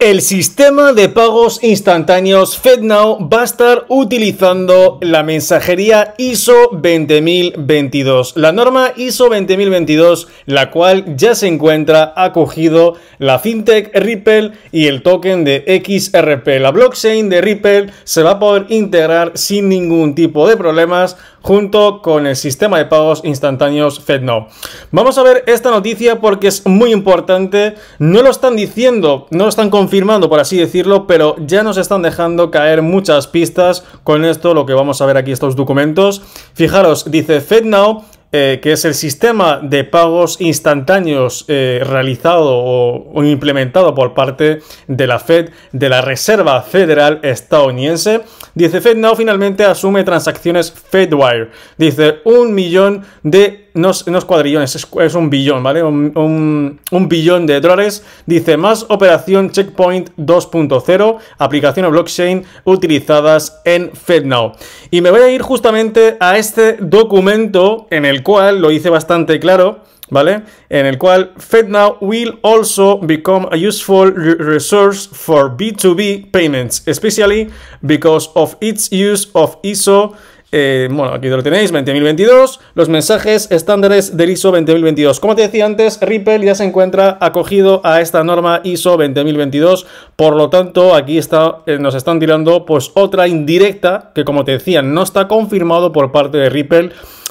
El sistema de pagos instantáneos FedNow va a estar utilizando la mensajería ISO 20022, la norma ISO 20022, la cual ya se encuentra acogido la fintech Ripple y el token de XRP. La blockchain de Ripple se va a poder integrar sin ningún tipo de problemas junto con el sistema de pagos instantáneos FedNow. Vamos a ver esta noticia porque es muy importante. No lo están diciendo, no lo están confirmando, por así decirlo, pero ya nos están dejando caer muchas pistas con esto, lo que vamos a ver aquí, estos documentos. Fijaros, dice FedNow eh, que es el sistema de pagos instantáneos eh, realizado o, implementado por parte de la Fed, de la Reserva Federal Estadounidense. Dice FedNow finalmente asume transacciones FedWire. Dice un millón de no es, cuadrillones, es, un billón, ¿vale? Un, billón de dólares. Dice, más operación Checkpoint 2.0, aplicación o blockchain utilizadas en FedNow. Y me voy a ir justamente a este documento en el cual lo hice bastante claro. ¿vale? En el cual FedNow will also become a useful resource for B2B payments, especially because of its use of ISO eh, bueno, aquí lo tenéis, 20.022. Los mensajes estándares del ISO 20.022. Como te decía antes, Ripple ya se encuentra acogido a esta norma ISO 20.022. Por lo tanto, aquí está, eh, nos están tirando pues otra indirecta que, como te decía, no está confirmado por parte de Ripple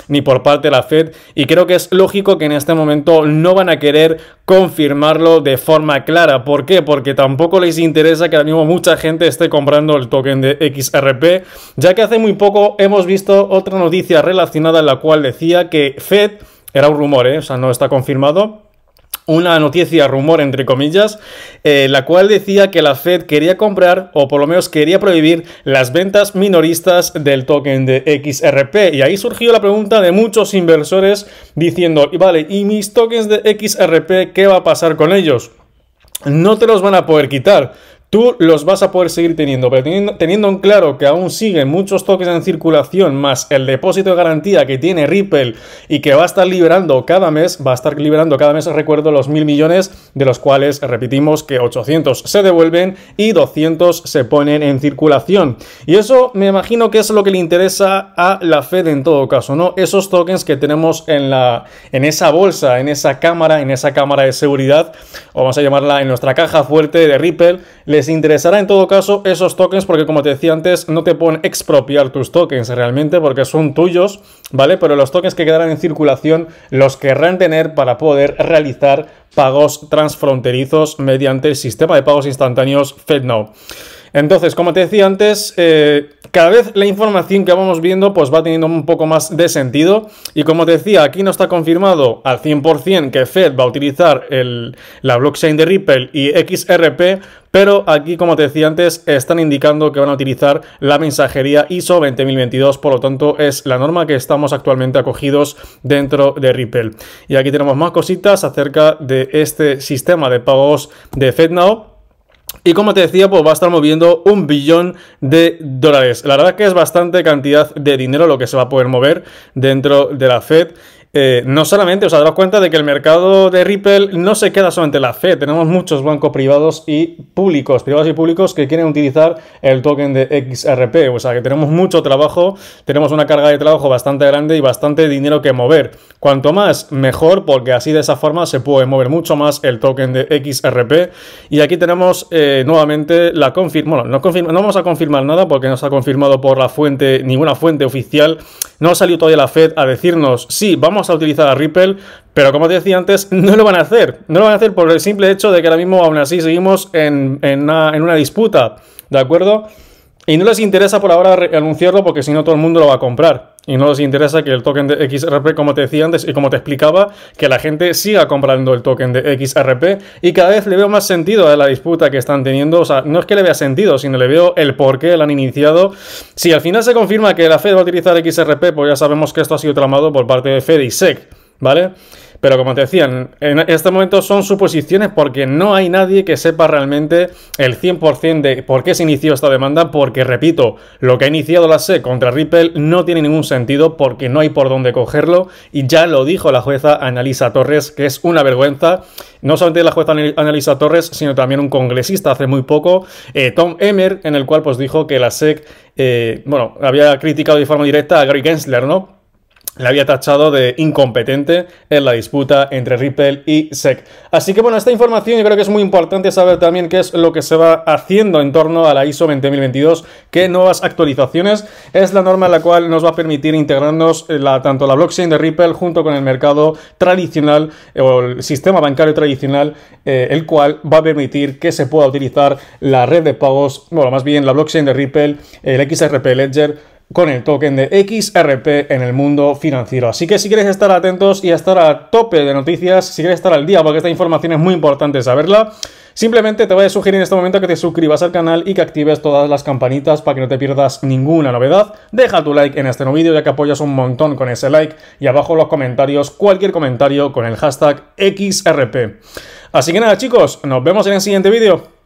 ni por parte de la Fed. Y creo que es lógico que en este momento no van a querer confirmarlo de forma clara. ¿Por qué? Porque tampoco les interesa que ahora mismo mucha gente esté comprando el token de XRP, ya que hace muy poco hemos visto otra noticia relacionada en la cual decía que Fed, era un rumor, ¿eh? o sea, no está confirmado, una noticia, rumor entre comillas, eh, la cual decía que la Fed quería comprar o por lo menos quería prohibir las ventas minoristas del token de XRP. Y ahí surgió la pregunta de muchos inversores diciendo, vale, ¿y mis tokens de XRP qué va a pasar con ellos? No te los van a poder quitar tú los vas a poder seguir teniendo, pero teniendo, en claro que aún siguen muchos tokens en circulación, más el depósito de garantía que tiene Ripple y que va a estar liberando cada mes, va a estar liberando cada mes, recuerdo, los mil millones, de los cuales repetimos que 800 se devuelven y 200 se ponen en circulación. Y eso me imagino que es lo que le interesa a la Fed en todo caso, ¿no? Esos tokens que tenemos en, la, en esa bolsa, en esa cámara, en esa cámara de seguridad, o vamos a llamarla en nuestra caja fuerte de Ripple, les interesará en todo caso esos tokens porque como te decía antes no te pueden expropiar tus tokens realmente porque son tuyos, ¿vale? Pero los tokens que quedarán en circulación los querrán tener para poder realizar pagos transfronterizos mediante el sistema de pagos instantáneos FedNow. Entonces, como te decía antes, eh, cada vez la información que vamos viendo pues va teniendo un poco más de sentido y como te decía, aquí no está confirmado al 100% que Fed va a utilizar la blockchain de Ripple y XRP, pero aquí, como te decía antes, están indicando que van a utilizar la mensajería ISO 20022, por lo tanto es la norma que estamos actualmente acogidos dentro de Ripple. Y aquí tenemos más cositas acerca de este sistema de pagos de FedNow y como te decía, pues va a estar moviendo un billón de dólares. La verdad que es bastante cantidad de dinero lo que se va a poder mover dentro de la Fed. Eh, no solamente os daros cuenta de que el mercado de Ripple no se queda solamente la Fed, tenemos muchos bancos privados y públicos, privados y públicos que quieren utilizar el token de XRP, o sea que tenemos mucho trabajo, tenemos una carga de trabajo bastante grande y bastante dinero que mover. Cuanto más, mejor, porque así de esa forma se puede mover mucho más el token de XRP. Y aquí tenemos eh, nuevamente la confirma, no, no vamos a confirmar nada porque no se ha confirmado por la fuente, ninguna fuente oficial, no ha salido todavía la Fed a decirnos, sí, vamos a utilizar a Ripple, pero como te decía antes, no lo van a hacer. No lo van a hacer por el simple hecho de que ahora mismo, aún así, seguimos en, una, en una disputa, ¿de acuerdo? Y no les interesa por ahora anunciarlo porque si no todo el mundo lo va a comprar y no les interesa que el token de XRP, como te decía antes y como te explicaba, que la gente siga comprando el token de XRP y cada vez le veo más sentido a la disputa que están teniendo. O sea, no es que le vea sentido, sino le veo el por qué la han iniciado. Si al final se confirma que la Fed va a utilizar XRP, pues ya sabemos que esto ha sido tramado por parte de Fed y SEC, ¿vale? Pero como te decían, en este momento son suposiciones porque no hay nadie que sepa realmente el 100% de por qué se inició esta demanda, porque repito, lo que ha iniciado la SEC contra Ripple no tiene ningún sentido porque no hay por dónde cogerlo y ya lo dijo la jueza Analisa Torres, que es una vergüenza, no solamente la jueza Analisa Torres, sino también un congresista hace muy poco, eh, Tom Emmer, en el cual pues dijo que la SEC, eh, bueno, había criticado de forma directa a Gary Gensler, ¿no? la había tachado de incompetente en la disputa entre Ripple y SEC. Así que bueno, esta información yo creo que es muy importante saber también qué es lo que se va haciendo en torno a la ISO 20022, qué nuevas actualizaciones es la norma en la cual nos va a permitir integrarnos eh, tanto la blockchain de Ripple junto con el mercado tradicional eh, o el sistema bancario tradicional, eh, el cual va a permitir que se pueda utilizar la red de pagos, bueno, más bien la blockchain de Ripple, el XRP Ledger, con el token de XRP en el mundo financiero. Así que si quieres estar atentos y estar a tope de noticias, si quieres estar al día, porque esta información es muy importante saberla, simplemente te voy a sugerir en este momento que te suscribas al canal y que actives todas las campanitas para que no te pierdas ninguna novedad. Deja tu like en este nuevo vídeo ya que apoyas un montón con ese like y abajo en los comentarios cualquier comentario con el hashtag XRP. Así que nada chicos, nos vemos en el siguiente vídeo.